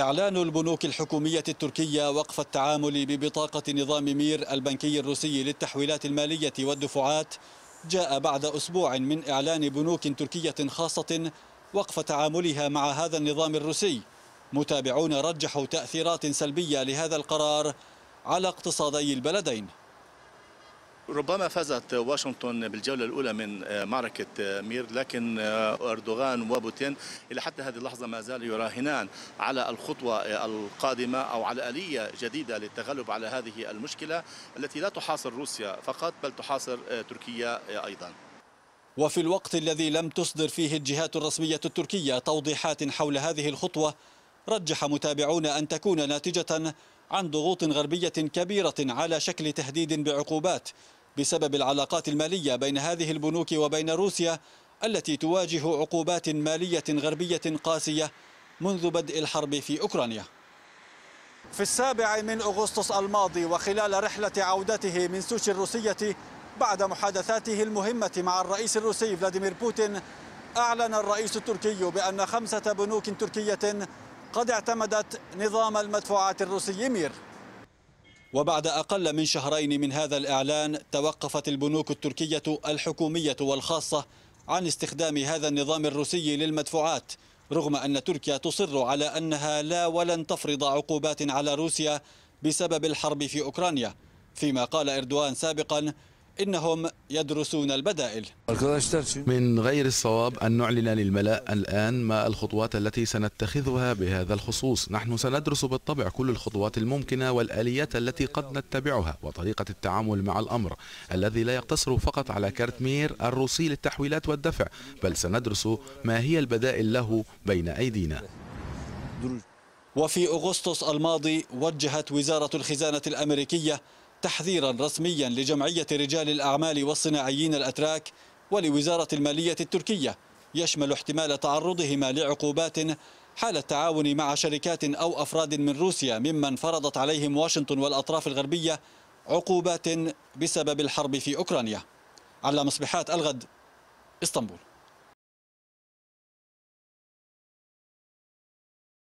إعلان البنوك الحكومية التركية وقف التعامل ببطاقة نظام مير البنكي الروسي للتحويلات المالية والدفعات جاء بعد أسبوع من إعلان بنوك تركية خاصة وقف تعاملها مع هذا النظام الروسي متابعون رجحوا تأثيرات سلبية لهذا القرار على اقتصادي البلدين ربما فازت واشنطن بالجولة الأولى من آه، معركة آه، مير لكن آه، أردوغان وبوتين إلى حتى هذه اللحظة ما زال يراهنان على الخطوة القادمة أو على آلية جديدة للتغلب على هذه المشكلة التي لا تحاصر روسيا فقط بل تحاصر تركيا أيضا وفي الوقت الذي لم تصدر فيه الجهات الرسمية التركية توضيحات حول هذه الخطوة رجح متابعون أن تكون ناتجة عن ضغوط غربية كبيرة على شكل تهديد بعقوبات بسبب العلاقات المالية بين هذه البنوك وبين روسيا التي تواجه عقوبات مالية غربية قاسية منذ بدء الحرب في أوكرانيا في السابع من أغسطس الماضي وخلال رحلة عودته من سوشي الروسية بعد محادثاته المهمة مع الرئيس الروسي فلاديمير بوتين أعلن الرئيس التركي بأن خمسة بنوك تركية قد اعتمدت نظام المدفوعات الروسي مير وبعد أقل من شهرين من هذا الإعلان توقفت البنوك التركية الحكومية والخاصة عن استخدام هذا النظام الروسي للمدفوعات رغم أن تركيا تصر على أنها لا ولن تفرض عقوبات على روسيا بسبب الحرب في أوكرانيا فيما قال إردوان سابقا إنهم يدرسون البدائل من غير الصواب أن نعلن للملاء الآن ما الخطوات التي سنتخذها بهذا الخصوص نحن سندرس بالطبع كل الخطوات الممكنة والآليات التي قد نتبعها وطريقة التعامل مع الأمر الذي لا يقتصر فقط على كارت مير الروسي للتحويلات والدفع بل سندرس ما هي البدائل له بين أيدينا وفي أغسطس الماضي وجهت وزارة الخزانة الأمريكية تحذيرا رسميا لجمعية رجال الأعمال والصناعيين الأتراك ولوزارة المالية التركية يشمل احتمال تعرضهما لعقوبات حال التعاون مع شركات أو أفراد من روسيا ممن فرضت عليهم واشنطن والأطراف الغربية عقوبات بسبب الحرب في أوكرانيا على مصبحات الغد اسطنبول